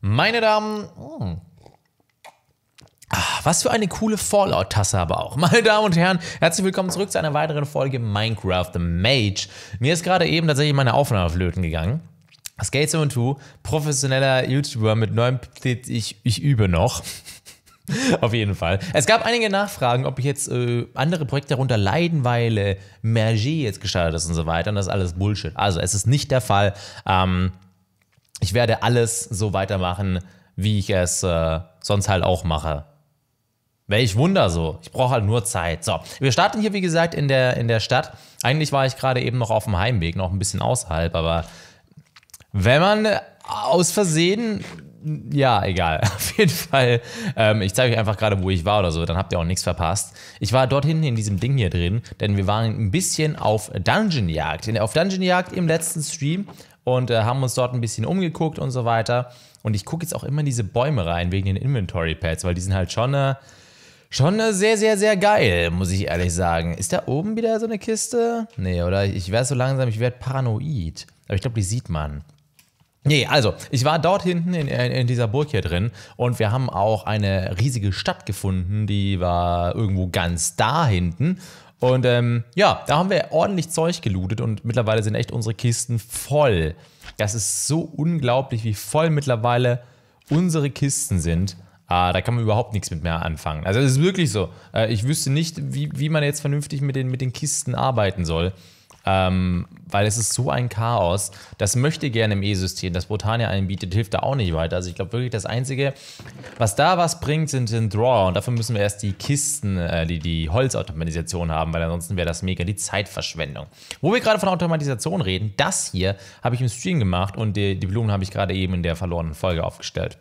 Meine Damen, oh. Hm. Ah, Ach, was für eine coole Fallout-Tasse aber auch. Meine Damen und Herren, herzlich willkommen zurück zu einer weiteren Folge Minecraft The Mage. Mir ist gerade eben tatsächlich meine Aufnahme flöten gegangen. Skate 72 professioneller YouTuber mit neuem Pit, ich, ich übe noch. Auf jeden Fall. Es gab einige Nachfragen, ob ich jetzt äh, andere Projekte darunter leiden, weil äh, Mergie jetzt gestartet ist und so weiter. Und das ist alles Bullshit. Also, es ist nicht der Fall. Ähm, ich werde alles so weitermachen, wie ich es äh, sonst halt auch mache. Welch Wunder so. Ich brauche halt nur Zeit. So, wir starten hier, wie gesagt, in der, in der Stadt. Eigentlich war ich gerade eben noch auf dem Heimweg, noch ein bisschen außerhalb, aber wenn man aus Versehen, ja, egal. Auf jeden Fall, ähm, ich zeige euch einfach gerade, wo ich war oder so, dann habt ihr auch nichts verpasst. Ich war dort hinten in diesem Ding hier drin, denn wir waren ein bisschen auf Dungeon Jagd. Auf Dungeon Jagd im letzten Stream und äh, haben uns dort ein bisschen umgeguckt und so weiter. Und ich gucke jetzt auch immer in diese Bäume rein wegen den Inventory Pads, weil die sind halt schon, äh, schon äh, sehr, sehr, sehr geil, muss ich ehrlich sagen. Ist da oben wieder so eine Kiste? Nee, oder? Ich werde so langsam, ich werde paranoid. Aber ich glaube, die sieht man. Nee, also, ich war dort hinten in, äh, in, dieser Burg hier drin und wir haben auch eine riesige Stadt gefunden, die war irgendwo ganz da hinten. Und ähm, ja, da haben wir ordentlich Zeug gelootet und mittlerweile sind echt unsere Kisten voll. Das ist so unglaublich, wie voll mittlerweile unsere Kisten sind. Ah, da kann man überhaupt nichts mit mehr anfangen. Also es ist wirklich so. Äh, ich wüsste nicht, wie, wie man jetzt vernünftig mit den, mit den Kisten arbeiten soll. Ähm, weil es ist so ein Chaos. Das möchte gerne im E-System, das Botania einbietet, hilft da auch nicht weiter. Also ich glaube wirklich, das Einzige, was da was bringt, sind, den Draw. Und dafür müssen wir erst die Kisten, äh, die die Holzautomatisation haben, weil ansonsten wäre das mega die Zeitverschwendung. Wo wir gerade von Automatisation reden, das hier habe ich im Stream gemacht und die, die Blumen habe ich gerade eben in der verlorenen Folge aufgestellt.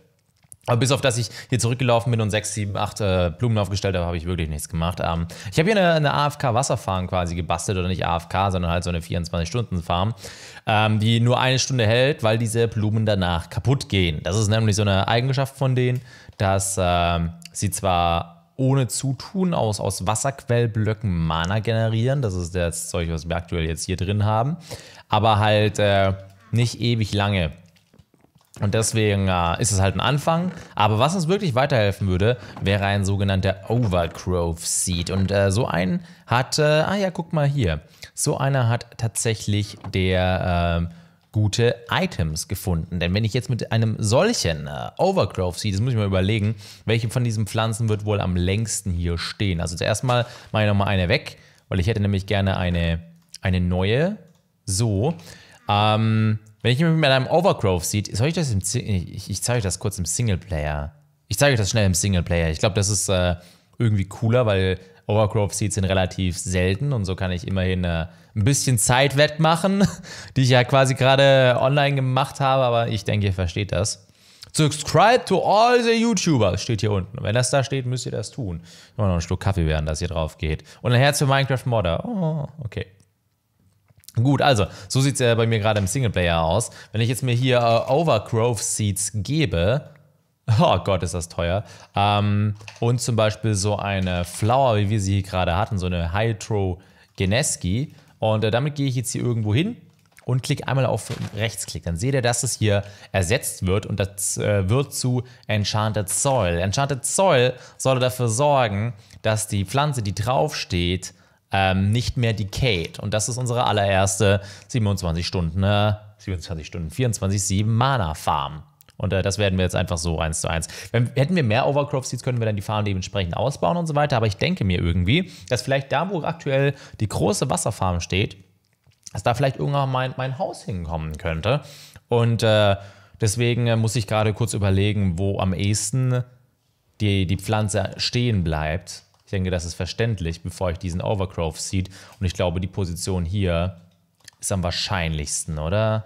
Aber bis auf dass ich hier zurückgelaufen bin und sechs, sieben, acht äh, Blumen aufgestellt habe, habe ich wirklich nichts gemacht. Ähm, ich habe hier eine, eine AFK-Wasserfarm quasi gebastelt, oder nicht AFK, sondern halt so eine 24-Stunden-Farm, ähm, die nur eine Stunde hält, weil diese Blumen danach kaputt gehen. Das ist nämlich so eine Eigenschaft von denen, dass ähm, sie zwar ohne Zutun aus, aus Wasserquellblöcken Mana generieren. Das ist das Zeug, was wir aktuell jetzt hier drin haben. Aber halt äh, nicht ewig lange. Und deswegen äh, ist es halt ein Anfang. Aber was uns wirklich weiterhelfen würde, wäre ein sogenannter Overgrowth Seed. Und äh, so einen hat, äh, ah ja, guck mal hier. So einer hat tatsächlich der ähm, gute Items gefunden. Denn wenn ich jetzt mit einem solchen äh, Overgrowth Seed, das muss ich mal überlegen, welche von diesen Pflanzen wird wohl am längsten hier stehen. Also zuerst mal mache ich nochmal eine weg, weil ich hätte nämlich gerne eine, eine neue. So. Ähm, wenn ich mich mit einem Overgrowth sieht, soll ich das im ich, ich zeige euch das kurz im Singleplayer. Ich zeige euch das schnell im Singleplayer. Ich glaube, das ist äh, irgendwie cooler, weil Overgrowth Seeds sind relativ selten und so kann ich immerhin äh, ein bisschen Zeit wettmachen, die ich ja quasi gerade online gemacht habe, aber ich denke, ihr versteht das. Subscribe to all the YouTubers steht hier unten. wenn das da steht, müsst ihr das tun. Immer noch einen Schluck Kaffee werden, dass hier drauf geht. Und ein Herz für Minecraft Modder. Oh, okay. Gut, also, so sieht es ja bei mir gerade im Singleplayer aus. Wenn ich jetzt mir hier äh, Overgrowth Seeds gebe, oh Gott, ist das teuer, ähm, und zum Beispiel so eine Flower, wie wir sie hier gerade hatten, so eine Hydrogeneski, und äh, damit gehe ich jetzt hier irgendwo hin und klicke einmal auf Rechtsklick. Dann seht ihr, dass es hier ersetzt wird und das äh, wird zu Enchanted Soil. Enchanted Soil soll dafür sorgen, dass die Pflanze, die draufsteht, ähm, nicht mehr Decayed. Und das ist unsere allererste 27 Stunden, äh, 27 Stunden, 24-7 Mana-Farm. Und äh, das werden wir jetzt einfach so eins zu eins. Wenn, hätten wir mehr Overcrop Seeds, könnten wir dann die Farm dementsprechend ausbauen und so weiter. Aber ich denke mir irgendwie, dass vielleicht da, wo aktuell die große Wasserfarm steht, dass da vielleicht irgendwann mein, mein Haus hinkommen könnte. Und äh, deswegen äh, muss ich gerade kurz überlegen, wo am ehesten die, die Pflanze stehen bleibt ich denke, das ist verständlich, bevor ich diesen Overgrowth sieht. Und ich glaube, die Position hier ist am wahrscheinlichsten, oder?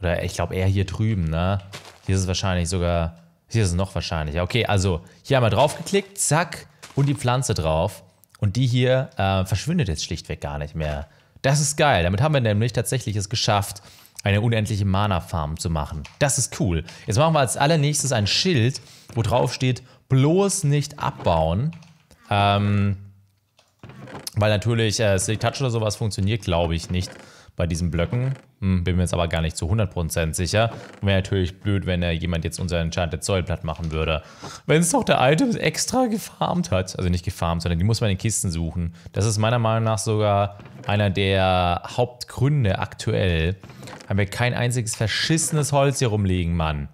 Oder ich glaube eher hier drüben, ne? Hier ist es wahrscheinlich sogar... Hier ist es noch wahrscheinlicher. Okay, also hier einmal draufgeklickt, zack, und die Pflanze drauf. Und die hier äh, verschwindet jetzt schlichtweg gar nicht mehr. Das ist geil. Damit haben wir nämlich tatsächlich es geschafft, eine unendliche Mana-Farm zu machen. Das ist cool. Jetzt machen wir als allernächstes ein Schild, wo drauf steht, bloß nicht abbauen. Ähm, weil natürlich äh, Slick Touch oder sowas funktioniert, glaube ich, nicht bei diesen Blöcken. Hm, bin mir jetzt aber gar nicht zu 100% sicher. Wäre natürlich blöd, wenn er äh, jemand jetzt unser Enchanted Soil platt machen würde. Wenn es doch der Alte extra gefarmt hat. Also nicht gefarmt, sondern die muss man in Kisten suchen. Das ist meiner Meinung nach sogar einer der Hauptgründe aktuell. Haben wir kein einziges verschissenes Holz hier rumliegen, Mann.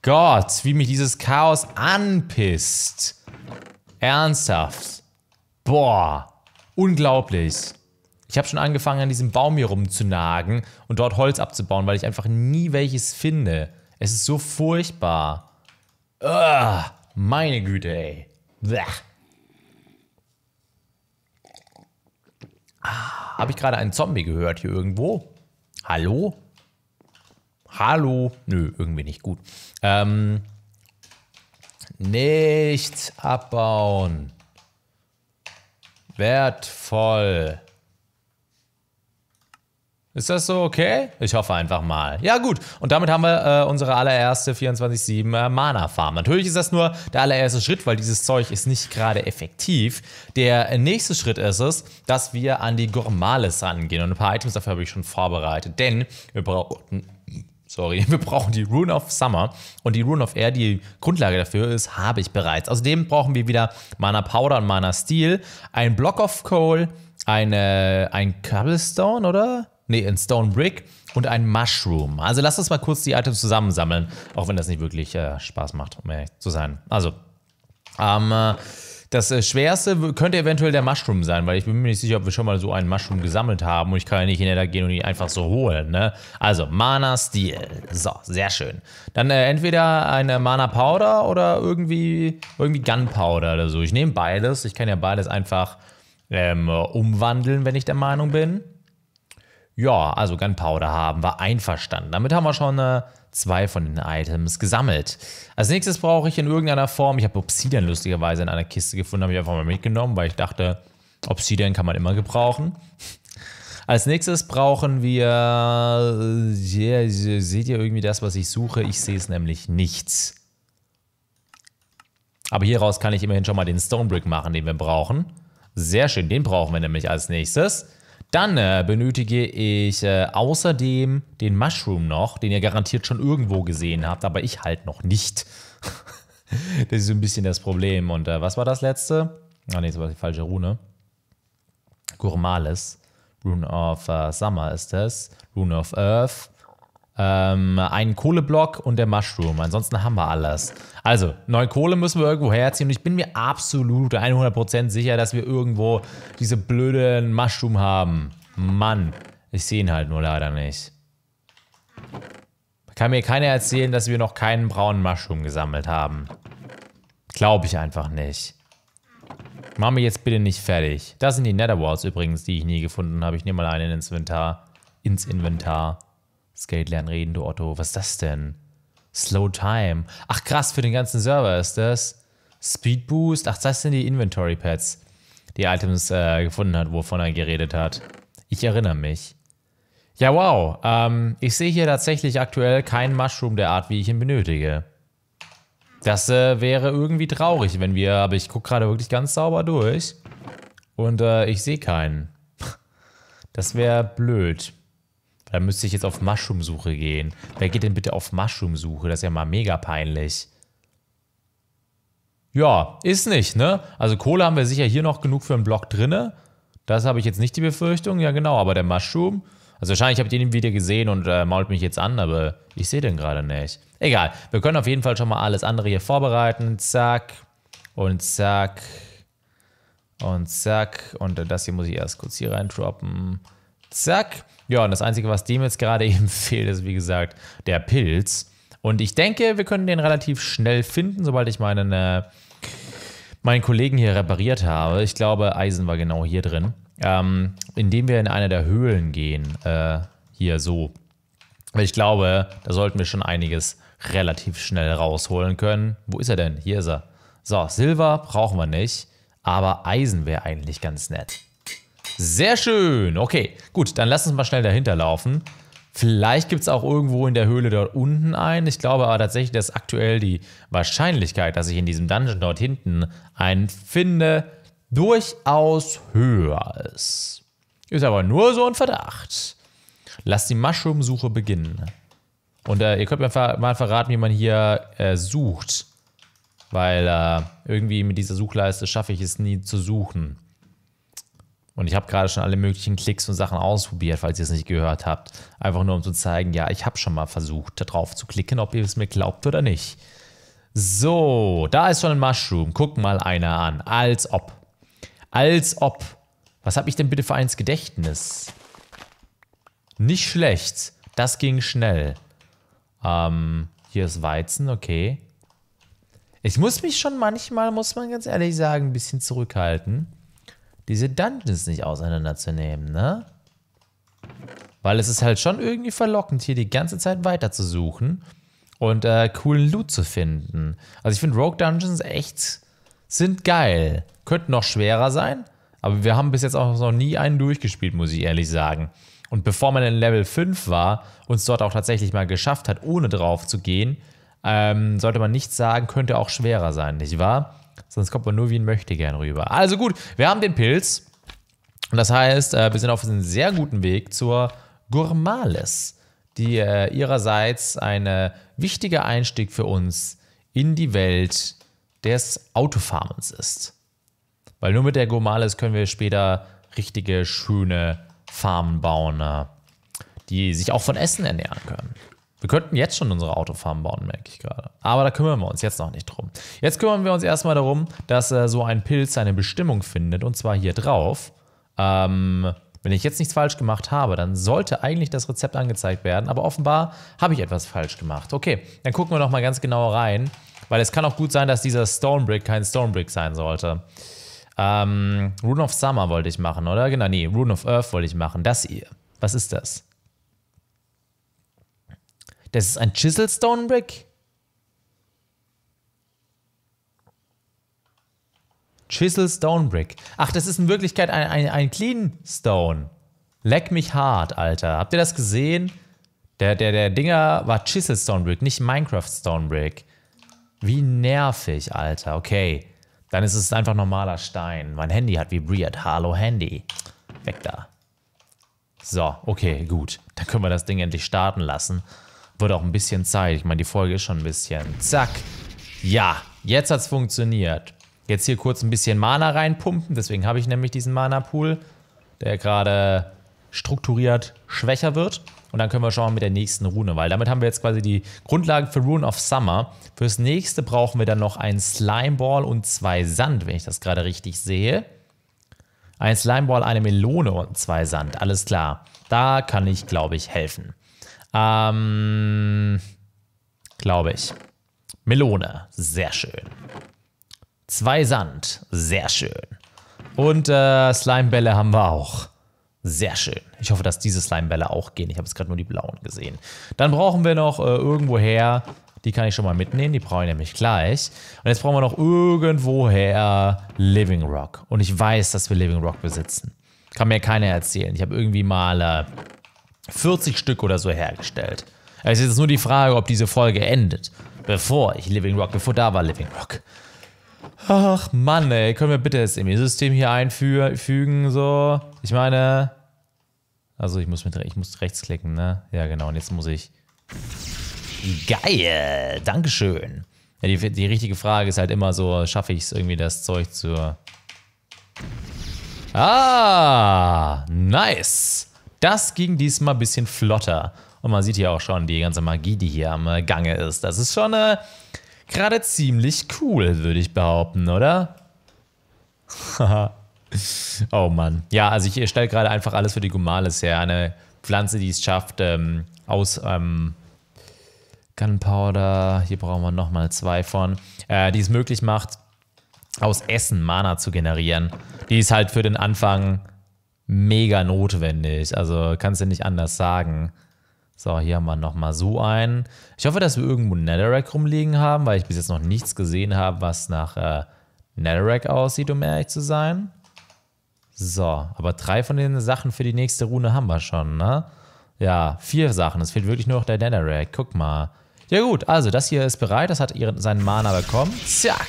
Gott, wie mich dieses Chaos anpisst. Ernsthaft? Boah, unglaublich. Ich habe schon angefangen, an diesem Baum hier rumzunagen und dort Holz abzubauen, weil ich einfach nie welches finde. Es ist so furchtbar. Ugh, meine Güte, ey. Blech. Ah, habe ich gerade einen Zombie gehört hier irgendwo? Hallo? Hallo? Nö, irgendwie nicht gut. Ähm, Nichts abbauen. Wertvoll. Ist das so okay? Ich hoffe einfach mal. Ja gut, und damit haben wir äh, unsere allererste 24-7 äh, Mana-Farm. Natürlich ist das nur der allererste Schritt, weil dieses Zeug ist nicht gerade effektiv. Der nächste Schritt ist es, dass wir an die Gormales rangehen. Und ein paar Items dafür habe ich schon vorbereitet, denn wir brauchen sorry, wir brauchen die Rune of Summer und die Rune of Air, die Grundlage dafür ist, habe ich bereits. Außerdem also brauchen wir wieder Mana Powder und Mana Steel, ein Block of Coal, eine, ein Cobblestone, oder? Ne, ein Stone Brick und ein Mushroom. Also lasst uns mal kurz die Items zusammensammeln, auch wenn das nicht wirklich äh, Spaß macht, um ehrlich zu sein. Also, ähm, äh, das äh, schwerste könnte eventuell der Mushroom sein, weil ich bin mir nicht sicher, ob wir schon mal so einen Mushroom gesammelt haben und ich kann ja nicht gehen und ihn einfach so holen. Ne? Also Mana Steel. So, sehr schön. Dann äh, entweder eine äh, Mana Powder oder irgendwie, irgendwie Gunpowder oder so. Ich nehme beides. Ich kann ja beides einfach ähm, umwandeln, wenn ich der Meinung bin. Ja, also Gunpowder haben wir einverstanden. Damit haben wir schon äh, zwei von den Items gesammelt. Als nächstes brauche ich in irgendeiner Form, ich habe Obsidian lustigerweise in einer Kiste gefunden, habe ich einfach mal mitgenommen, weil ich dachte, Obsidian kann man immer gebrauchen. Als nächstes brauchen wir, yeah, seht ihr irgendwie das, was ich suche? Ich sehe es nämlich nichts. Aber hieraus kann ich immerhin schon mal den Stonebrick machen, den wir brauchen. Sehr schön, den brauchen wir nämlich als nächstes. Dann äh, benötige ich äh, außerdem den Mushroom noch, den ihr garantiert schon irgendwo gesehen habt, aber ich halt noch nicht. das ist so ein bisschen das Problem. Und äh, was war das letzte? Ah, nee, das war die falsche Rune. Gourmales. Rune of äh, Summer ist das. Rune of Earth ähm, einen Kohleblock und der Mushroom. Ansonsten haben wir alles. Also, neue Kohle müssen wir irgendwo herziehen. Und ich bin mir absolut 100% sicher, dass wir irgendwo diese blöden Mushroom haben. Mann, ich sehe ihn halt nur leider nicht. Kann mir keiner erzählen, dass wir noch keinen braunen Mushroom gesammelt haben. Glaube ich einfach nicht. Mach mir jetzt bitte nicht fertig. Das sind die Nether Netherwalls übrigens, die ich nie gefunden habe. Ich nehme mal einen ins Inventar. Ins Inventar. Skate lernen reden, du Otto. Was ist das denn? Slow Time. Ach krass, für den ganzen Server ist das. Speed Boost. Ach, das sind die Inventory Pads, die Items äh, gefunden hat, wovon er geredet hat. Ich erinnere mich. Ja, wow. Ähm, ich sehe hier tatsächlich aktuell keinen Mushroom der Art, wie ich ihn benötige. Das äh, wäre irgendwie traurig, wenn wir... Aber ich gucke gerade wirklich ganz sauber durch. Und äh, ich sehe keinen. Das wäre blöd. Da müsste ich jetzt auf Mushroom-Suche gehen. Wer geht denn bitte auf Mushroom-Suche? Das ist ja mal mega peinlich. Ja, ist nicht, ne? Also Kohle haben wir sicher hier noch genug für einen Block drinne. Das habe ich jetzt nicht die Befürchtung. Ja, genau, aber der Mushroom. Also wahrscheinlich habt ihr ihn Video gesehen und äh, mault mich jetzt an, aber ich sehe den gerade nicht. Egal, wir können auf jeden Fall schon mal alles andere hier vorbereiten. Zack und zack und zack. Und das hier muss ich erst kurz hier reintroppen. droppen. Zack. Ja, und das Einzige, was dem jetzt gerade eben fehlt, ist wie gesagt der Pilz. Und ich denke, wir können den relativ schnell finden, sobald ich meinen, äh, meinen Kollegen hier repariert habe. Ich glaube, Eisen war genau hier drin. Ähm, indem wir in eine der Höhlen gehen. Äh, hier so. Ich glaube, da sollten wir schon einiges relativ schnell rausholen können. Wo ist er denn? Hier ist er. So, Silber brauchen wir nicht, aber Eisen wäre eigentlich ganz nett. Sehr schön. Okay, gut, dann lass uns mal schnell dahinter laufen. Vielleicht gibt es auch irgendwo in der Höhle dort unten einen. Ich glaube aber tatsächlich, dass aktuell die Wahrscheinlichkeit, dass ich in diesem Dungeon dort hinten einen finde, durchaus höher ist. Ist aber nur so ein Verdacht. Lass die Mushroom-Suche beginnen. Und äh, ihr könnt mir mal verraten, wie man hier äh, sucht. Weil äh, irgendwie mit dieser Suchleiste schaffe ich es nie zu suchen. Und ich habe gerade schon alle möglichen Klicks und Sachen ausprobiert, falls ihr es nicht gehört habt. Einfach nur, um zu zeigen, ja, ich habe schon mal versucht, da drauf zu klicken, ob ihr es mir glaubt oder nicht. So, da ist schon ein Mushroom. Guck mal einer an. Als ob. Als ob. Was habe ich denn bitte für eins Gedächtnis? Nicht schlecht. Das ging schnell. Ähm, hier ist Weizen, okay. Ich muss mich schon manchmal, muss man ganz ehrlich sagen, ein bisschen zurückhalten diese Dungeons nicht auseinanderzunehmen, ne? Weil es ist halt schon irgendwie verlockend, hier die ganze Zeit weiter zu suchen und äh, coolen Loot zu finden. Also ich finde Rogue Dungeons echt sind geil. Könnten noch schwerer sein, aber wir haben bis jetzt auch noch nie einen durchgespielt, muss ich ehrlich sagen. Und bevor man in Level 5 war und es dort auch tatsächlich mal geschafft hat, ohne drauf zu gehen, ähm, sollte man nicht sagen, könnte auch schwerer sein, nicht wahr? Sonst kommt man nur wie ein Möchtegern rüber. Also gut, wir haben den Pilz. Und das heißt, äh, wir sind auf einem sehr guten Weg zur Gourmales, die äh, ihrerseits ein äh, wichtiger Einstieg für uns in die Welt des Autofarmens ist. Weil nur mit der Gourmales können wir später richtige, schöne Farmen bauen, die sich auch von Essen ernähren können. Wir könnten jetzt schon unsere Autofarm bauen, merke ich gerade. Aber da kümmern wir uns jetzt noch nicht drum. Jetzt kümmern wir uns erstmal darum, dass äh, so ein Pilz seine Bestimmung findet und zwar hier drauf. Ähm, wenn ich jetzt nichts falsch gemacht habe, dann sollte eigentlich das Rezept angezeigt werden, aber offenbar habe ich etwas falsch gemacht. Okay, dann gucken wir nochmal ganz genau rein, weil es kann auch gut sein, dass dieser Stonebrick kein Stonebrick sein sollte. Ähm, Rune of Summer wollte ich machen, oder? Genau, nee, Rune of Earth wollte ich machen. Das hier. Was ist das? Das ist ein Chisel Stone Brick. Chisel Stone Brick. Ach, das ist in Wirklichkeit ein, ein, ein Clean Stone. Leck mich hart, Alter. Habt ihr das gesehen? Der, der, der Dinger war Chisel Stone Brick, nicht Minecraft Stone Brick. Wie nervig, Alter. Okay. Dann ist es einfach normaler Stein. Mein Handy hat vibriert. Hallo, Handy. Weg da. So, okay, gut. Dann können wir das Ding endlich starten lassen. Wird auch ein bisschen Zeit. Ich meine, die Folge ist schon ein bisschen. Zack. Ja, jetzt hat es funktioniert. Jetzt hier kurz ein bisschen Mana reinpumpen. Deswegen habe ich nämlich diesen Mana-Pool, der gerade strukturiert schwächer wird. Und dann können wir schon mal mit der nächsten Rune, weil damit haben wir jetzt quasi die Grundlagen für Rune of Summer. Fürs nächste brauchen wir dann noch ein Slime Ball und zwei Sand, wenn ich das gerade richtig sehe. Ein Slime Ball, eine Melone und zwei Sand, alles klar. Da kann ich, glaube ich, helfen. Ähm, Glaube ich. Melone, sehr schön. Zwei Sand, sehr schön. Und äh, Slimebälle haben wir auch. Sehr schön. Ich hoffe, dass diese Slimebälle auch gehen. Ich habe jetzt gerade nur die blauen gesehen. Dann brauchen wir noch äh, irgendwoher, die kann ich schon mal mitnehmen, die brauche ich nämlich gleich. Und jetzt brauchen wir noch irgendwoher Living Rock. Und ich weiß, dass wir Living Rock besitzen. Kann mir keiner erzählen. Ich habe irgendwie mal äh, 40 Stück oder so hergestellt. Es ist jetzt nur die Frage, ob diese Folge endet, bevor ich Living Rock, bevor da war Living Rock. Ach Mann, ey, können wir bitte das ME-System hier einfügen, so? Ich meine, also ich muss, mit, ich muss rechtsklicken, ne? Ja, genau, und jetzt muss ich... Geil, Dankeschön. Ja, die, die richtige Frage ist halt immer so, schaffe ich es irgendwie, das Zeug zur... Ah, nice. Das ging diesmal ein bisschen flotter. Und man sieht hier auch schon die ganze Magie, die hier am äh, Gange ist. Das ist schon äh, gerade ziemlich cool, würde ich behaupten, oder? oh Mann. Ja, also ich stelle gerade einfach alles für die Gumales her. Eine Pflanze, die es schafft, ähm, aus ähm, Gunpowder, hier brauchen wir nochmal zwei von, äh, die es möglich macht, aus Essen Mana zu generieren. Die ist halt für den Anfang mega notwendig. Also kannst du nicht anders sagen. So, hier haben wir nochmal so einen. Ich hoffe, dass wir irgendwo Netherrack rumliegen haben, weil ich bis jetzt noch nichts gesehen habe, was nach äh, Netherrack aussieht, um ehrlich zu sein. So, aber drei von den Sachen für die nächste Rune haben wir schon, ne? Ja, vier Sachen. Es fehlt wirklich nur noch der Netherrack. Guck mal. Ja gut, also das hier ist bereit. Das hat ihren, seinen Mana bekommen. Zack.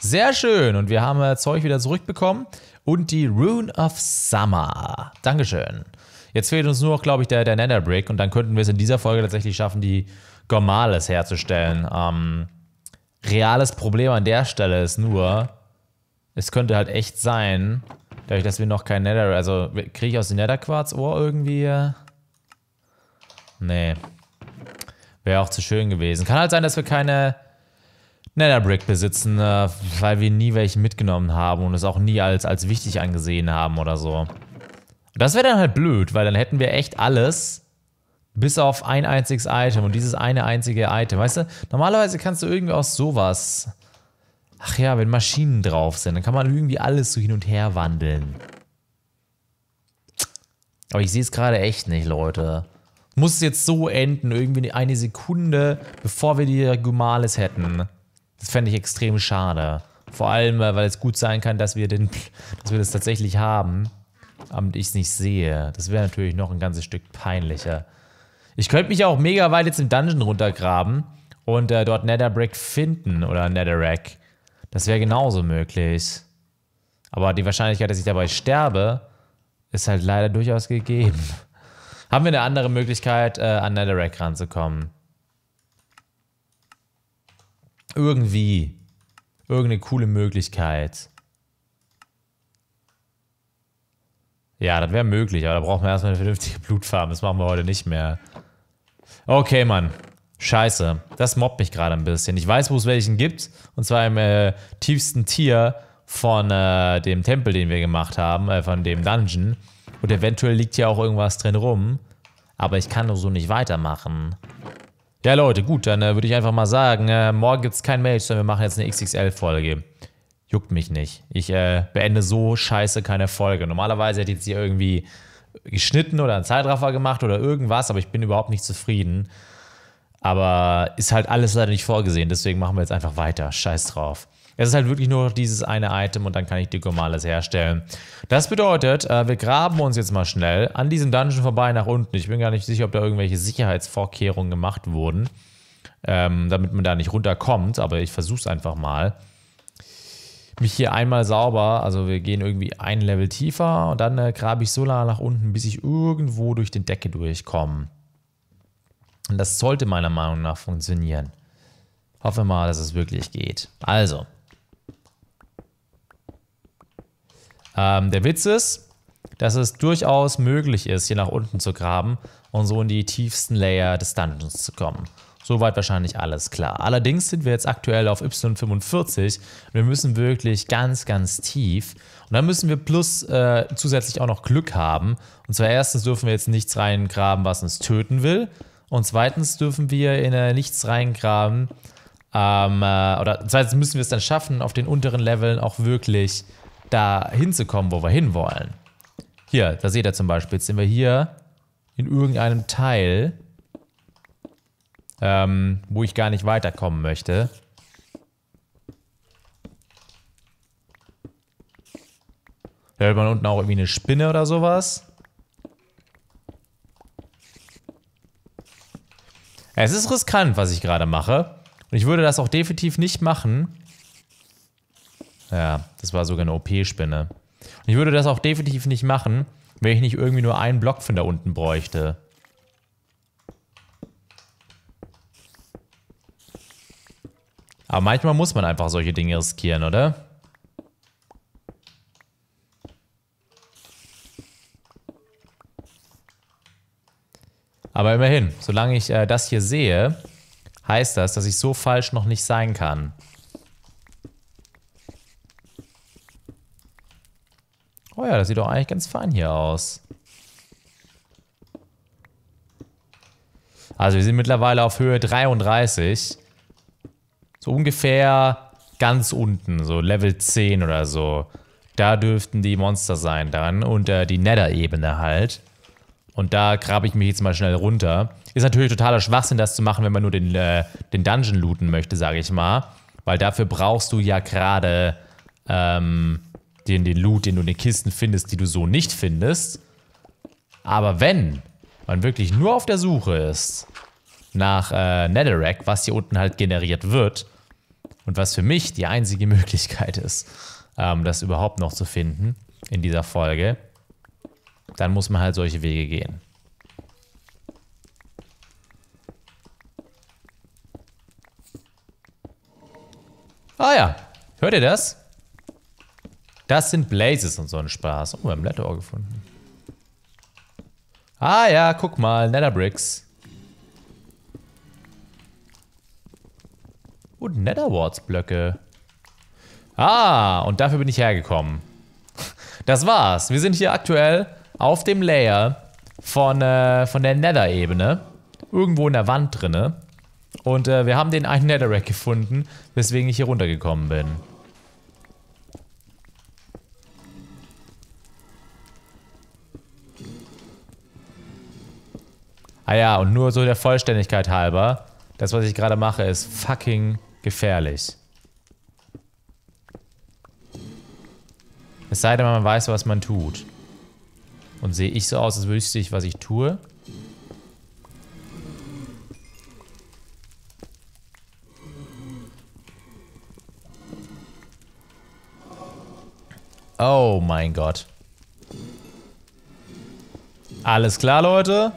Sehr schön. Und wir haben äh, Zeug wieder zurückbekommen und die Rune of Summer. Dankeschön. Jetzt fehlt uns nur noch, glaube ich, der, der Netherbrick und dann könnten wir es in dieser Folge tatsächlich schaffen, die Gormales herzustellen. Ähm, reales Problem an der Stelle ist nur, es könnte halt echt sein, dadurch, dass wir noch kein Nether, also kriege ich aus dem Netherquarz-Ohr irgendwie? Nee. Wäre auch zu schön gewesen. Kann halt sein, dass wir keine Netherbrick besitzen, äh, weil wir nie welchen mitgenommen haben und es auch nie als, als wichtig angesehen haben oder so. Das wäre dann halt blöd, weil dann hätten wir echt alles, bis auf ein einziges Item und dieses eine einzige Item. Weißt du, normalerweise kannst du irgendwie aus sowas... Ach ja, wenn Maschinen drauf sind, dann kann man irgendwie alles so hin und her wandeln. Aber ich sehe es gerade echt nicht, Leute. Muss es jetzt so enden, irgendwie eine Sekunde, bevor wir die Gumales hätten. Das fände ich extrem schade. Vor allem, äh, weil es gut sein kann, dass wir, den, dass wir das tatsächlich haben, aber ich es nicht sehe. Das wäre natürlich noch ein ganzes Stück peinlicher. Ich könnte mich auch mega weit jetzt im Dungeon runtergraben und äh, dort Netherbrick finden oder Netherrack. Das wäre genauso möglich. Aber die Wahrscheinlichkeit, dass ich dabei sterbe, ist halt leider durchaus gegeben. Haben wir eine andere Möglichkeit, äh, an Netherrack ranzukommen? Irgendwie. Irgendeine coole Möglichkeit. Ja, das wäre möglich, aber da brauchen wir erstmal eine vernünftige Blutfarbe. Das machen wir heute nicht mehr. Okay, Mann. Scheiße. Das mobbt mich gerade ein bisschen. Ich weiß, wo es welchen gibt. Und zwar im äh, tiefsten Tier von äh, dem Tempel, den wir gemacht haben, äh, von dem Dungeon. Und eventuell liegt hier auch irgendwas drin rum. Aber ich kann doch so nicht weitermachen. Ja, Leute, gut, dann äh, würde ich einfach mal sagen, äh, morgen gibt es kein Match, sondern wir machen jetzt eine XXL-Folge. Juckt mich nicht. Ich äh, beende so scheiße keine Folge. Normalerweise hätte ich jetzt hier irgendwie geschnitten oder einen Zeitraffer gemacht oder irgendwas, aber ich bin überhaupt nicht zufrieden. Aber ist halt alles leider nicht vorgesehen, deswegen machen wir jetzt einfach weiter. Scheiß drauf. Es ist halt wirklich nur noch dieses eine Item und dann kann ich Dikomales herstellen. Das bedeutet, äh, wir graben uns jetzt mal schnell an diesem Dungeon vorbei nach unten. Ich bin gar nicht sicher, ob da irgendwelche Sicherheitsvorkehrungen gemacht wurden, ähm, damit man da nicht runterkommt, aber ich versuche es einfach mal. Mich hier einmal sauber, also wir gehen irgendwie ein Level tiefer und dann äh, grabe ich so lange nach unten, bis ich irgendwo durch den Decke durchkomme. Und das sollte meiner Meinung nach funktionieren. Hoffen wir mal, dass es wirklich geht. Also, Ähm, der Witz ist, dass es durchaus möglich ist, hier nach unten zu graben und so in die tiefsten Layer des Dungeons zu kommen. Soweit wahrscheinlich alles klar. Allerdings sind wir jetzt aktuell auf Y45. Wir müssen wirklich ganz, ganz tief. Und dann müssen wir plus äh, zusätzlich auch noch Glück haben. Und zwar erstens dürfen wir jetzt nichts reingraben, was uns töten will. Und zweitens dürfen wir in äh, nichts reingraben. Ähm, äh, oder zweitens müssen wir es dann schaffen, auf den unteren Leveln auch wirklich da hinzukommen, wo wir hinwollen. Hier, da seht ihr zum Beispiel, jetzt sind wir hier in irgendeinem Teil, ähm, wo ich gar nicht weiterkommen möchte. hört man unten auch irgendwie eine Spinne oder sowas. Es ist riskant, was ich gerade mache. Und ich würde das auch definitiv nicht machen, ja, das war sogar eine OP-Spinne. Und ich würde das auch definitiv nicht machen, wenn ich nicht irgendwie nur einen Block von da unten bräuchte. Aber manchmal muss man einfach solche Dinge riskieren, oder? Aber immerhin, solange ich äh, das hier sehe, heißt das, dass ich so falsch noch nicht sein kann. Oh ja, das sieht doch eigentlich ganz fein hier aus. Also wir sind mittlerweile auf Höhe 33. So ungefähr ganz unten, so Level 10 oder so. Da dürften die Monster sein dann, unter äh, die Nether-Ebene halt. Und da grabe ich mich jetzt mal schnell runter. Ist natürlich totaler Schwachsinn, das zu machen, wenn man nur den, äh, den Dungeon looten möchte, sage ich mal. Weil dafür brauchst du ja gerade ähm, den, den Loot, den du in den Kisten findest, die du so nicht findest. Aber wenn man wirklich nur auf der Suche ist nach äh, Netherrack, was hier unten halt generiert wird und was für mich die einzige Möglichkeit ist, ähm, das überhaupt noch zu finden in dieser Folge, dann muss man halt solche Wege gehen. Ah ja, hört ihr das? Das sind Blazes und so ein Spaß. Oh, wir haben Letterohr gefunden. Ah ja, guck mal, Netherbricks. Und Netherwards-Blöcke. Ah, und dafür bin ich hergekommen. Das war's. Wir sind hier aktuell auf dem Layer von, äh, von der Nether-Ebene. Irgendwo in der Wand drinne. Und äh, wir haben den einen Netherrack gefunden, weswegen ich hier runtergekommen bin. Ah ja, und nur so der Vollständigkeit halber, das, was ich gerade mache, ist fucking gefährlich. Es sei denn, man weiß, was man tut. Und sehe ich so aus, als wüsste ich, was ich tue? Oh mein Gott. Alles klar, Leute.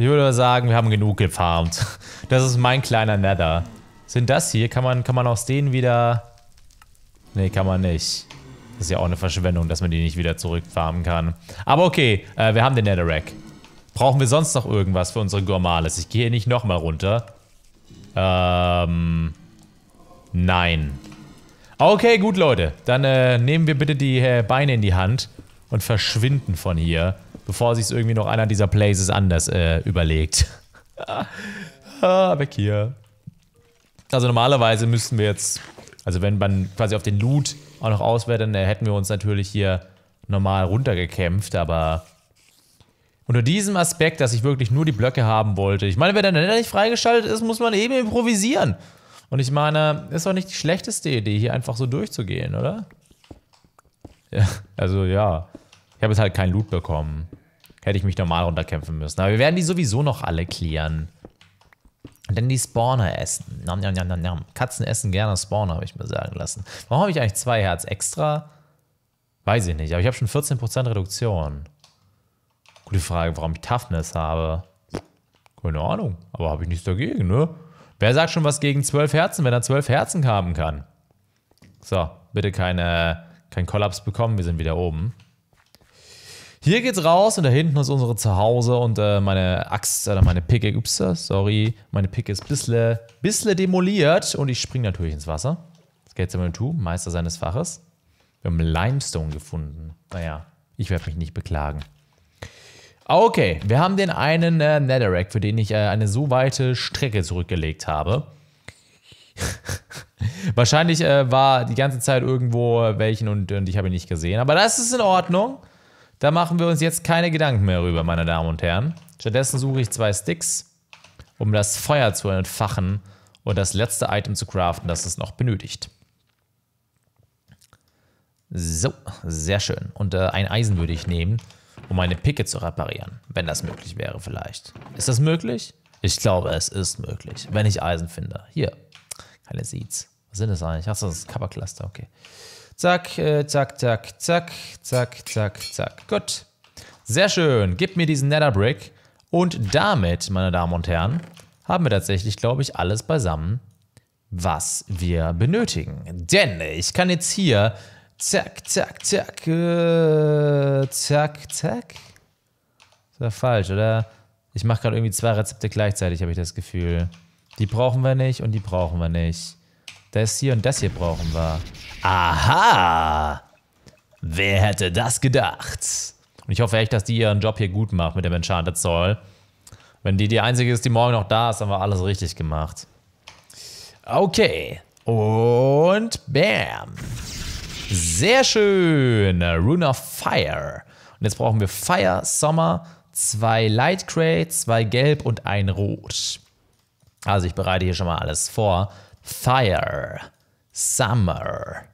Ich würde sagen, wir haben genug gefarmt. Das ist mein kleiner Nether. Sind das hier? Kann man, kann man aus denen wieder... Nee, kann man nicht. Das ist ja auch eine Verschwendung, dass man die nicht wieder zurückfarmen kann. Aber okay, äh, wir haben den Netherrack. Brauchen wir sonst noch irgendwas für unsere Gourmales? Ich gehe hier nicht nochmal runter. Ähm... Nein. Okay, gut, Leute. Dann äh, nehmen wir bitte die äh, Beine in die Hand und verschwinden von hier bevor sich irgendwie noch einer dieser Places anders äh, überlegt. ah, weg hier. Also normalerweise müssten wir jetzt, also wenn man quasi auf den Loot auch noch auswählt, dann äh, hätten wir uns natürlich hier normal runtergekämpft, aber unter diesem Aspekt, dass ich wirklich nur die Blöcke haben wollte. Ich meine, wenn der Nether nicht freigeschaltet ist, muss man eben improvisieren. Und ich meine, ist doch nicht die schlechteste Idee, hier einfach so durchzugehen, oder? Ja, also ja. Ich habe jetzt halt keinen Loot bekommen. Hätte ich mich normal runterkämpfen müssen. Aber wir werden die sowieso noch alle klären. Denn die Spawner essen. Nam, nam, nam, nam, nam. Katzen essen gerne Spawner, habe ich mir sagen lassen. Warum habe ich eigentlich zwei Herz extra? Weiß ich nicht, aber ich habe schon 14% Reduktion. Gute Frage, warum ich Toughness habe. Keine Ahnung, aber habe ich nichts dagegen, ne? Wer sagt schon was gegen 12 Herzen, wenn er 12 Herzen haben kann? So, bitte keine, keinen Kollaps bekommen, wir sind wieder oben. Hier geht's raus und da hinten ist unsere Zuhause und äh, meine Axt oder meine Picke, ups, sorry, meine Picke ist bissle, bissle demoliert und ich springe natürlich ins Wasser. Das geht's immer zu, Meister seines Faches. Wir haben Limestone gefunden. Naja, ich werde mich nicht beklagen. Okay, wir haben den einen äh, Netherrack, für den ich äh, eine so weite Strecke zurückgelegt habe. Wahrscheinlich äh, war die ganze Zeit irgendwo äh, welchen und, und ich habe ihn nicht gesehen. Aber das ist in Ordnung. Da machen wir uns jetzt keine Gedanken mehr rüber, meine Damen und Herren. Stattdessen suche ich zwei Sticks, um das Feuer zu entfachen und das letzte Item zu craften, das es noch benötigt. So, sehr schön. Und äh, ein Eisen würde ich nehmen, um meine Picke zu reparieren, wenn das möglich wäre vielleicht. Ist das möglich? Ich glaube, es ist möglich, wenn ich Eisen finde. Hier, keine Seeds. Was sind das eigentlich? Achso, das ist Covercluster, okay. Zack, äh, zack, zack, zack, zack, zack, zack. Gut. Sehr schön. Gib mir diesen Nether Brick. Und damit, meine Damen und Herren, haben wir tatsächlich, glaube ich, alles beisammen, was wir benötigen. Denn ich kann jetzt hier zack, zack, zack, äh, zack, zack. Das war falsch, oder? Ich mache gerade irgendwie zwei Rezepte gleichzeitig, habe ich das Gefühl. Die brauchen wir nicht und die brauchen wir nicht. Das hier und das hier brauchen wir. Aha! Wer hätte das gedacht? Und ich hoffe echt, dass die ihren Job hier gut macht mit dem Enchanted Soul. Wenn die die einzige ist, die morgen noch da ist, haben wir alles richtig gemacht. Okay. Und bam. Sehr schön. Rune of Fire. Und jetzt brauchen wir Fire, Sommer, zwei Light Crates, zwei Gelb und ein Rot. Also ich bereite hier schon mal alles vor. Fire, Summer.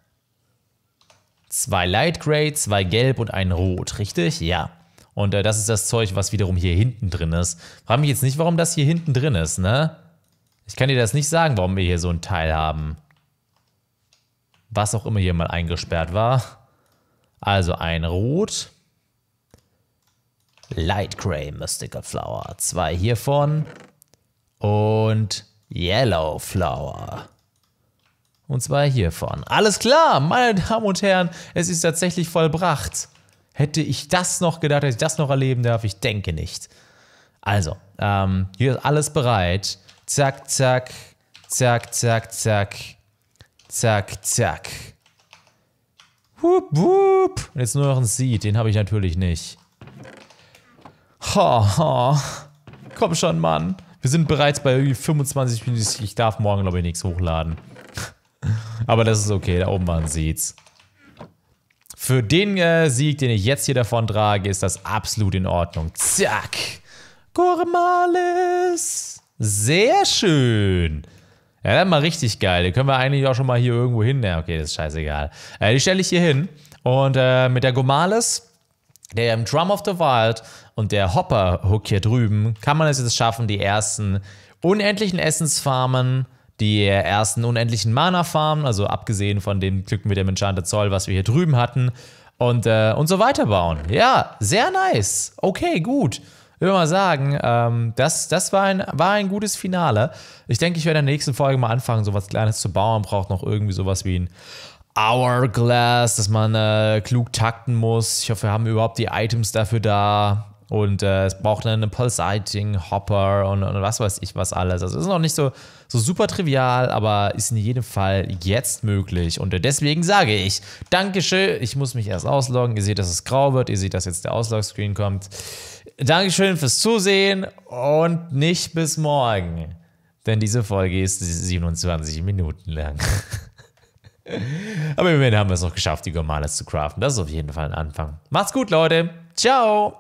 Zwei Light Grey, zwei Gelb und ein Rot, richtig? Ja. Und äh, das ist das Zeug, was wiederum hier hinten drin ist. Frag mich jetzt nicht, warum das hier hinten drin ist, ne? Ich kann dir das nicht sagen, warum wir hier so einen Teil haben. Was auch immer hier mal eingesperrt war. Also ein Rot. Light Grey Mystical Flower. Zwei hiervon. Und Yellow Flower. Und zwar hiervon. Alles klar, meine Damen und Herren, es ist tatsächlich vollbracht. Hätte ich das noch gedacht, hätte ich das noch erleben darf? Ich denke nicht. Also, ähm, hier ist alles bereit. Zack, zack, zack, zack, zack, zack, zack. Wup, wup. Und jetzt nur noch ein Seed, den habe ich natürlich nicht. Ha, ha. Komm schon, Mann. Wir sind bereits bei 25 Minuten. Ich darf morgen, glaube ich, nichts hochladen. Aber das ist okay, da oben waren sieht's. Für den äh, Sieg, den ich jetzt hier davon trage, ist das absolut in Ordnung. Zack! Gormales! Sehr schön! Ja, mal richtig geil. Den können wir eigentlich auch schon mal hier irgendwo hin. Ja, okay, das ist scheißegal. Äh, die stelle ich hier hin. Und äh, mit der Gomales, der im Drum of the Wild, und der Hopper-Hook hier drüben, kann man es jetzt schaffen, die ersten unendlichen Essensfarmen, die ersten unendlichen Mana-Farmen, also abgesehen von dem Glück mit dem Enchanted Zoll, was wir hier drüben hatten, und, äh, und so weiter bauen. Ja, sehr nice. Okay, gut. Ich würde mal sagen, ähm, das, das war, ein, war ein gutes Finale. Ich denke, ich werde in der nächsten Folge mal anfangen, so was Kleines zu bauen. Braucht noch irgendwie sowas wie ein Hourglass, dass man äh, klug takten muss. Ich hoffe, wir haben überhaupt die Items dafür da. Und äh, es braucht einen Pulse Sighting, Hopper und, und, was weiß ich was alles. Also es ist noch nicht so, so super trivial, aber ist in jedem Fall jetzt möglich. Und äh, deswegen sage ich, Dankeschön. Ich muss mich erst ausloggen. Ihr seht, dass es grau wird. Ihr seht, dass jetzt der Auslog-Screen kommt. Dankeschön fürs Zusehen und nicht bis morgen. Denn diese Folge ist 27 Minuten lang. aber immerhin haben wir es noch geschafft, die Gomales zu craften. Das ist auf jeden Fall ein Anfang. Macht's gut, Leute. Ciao.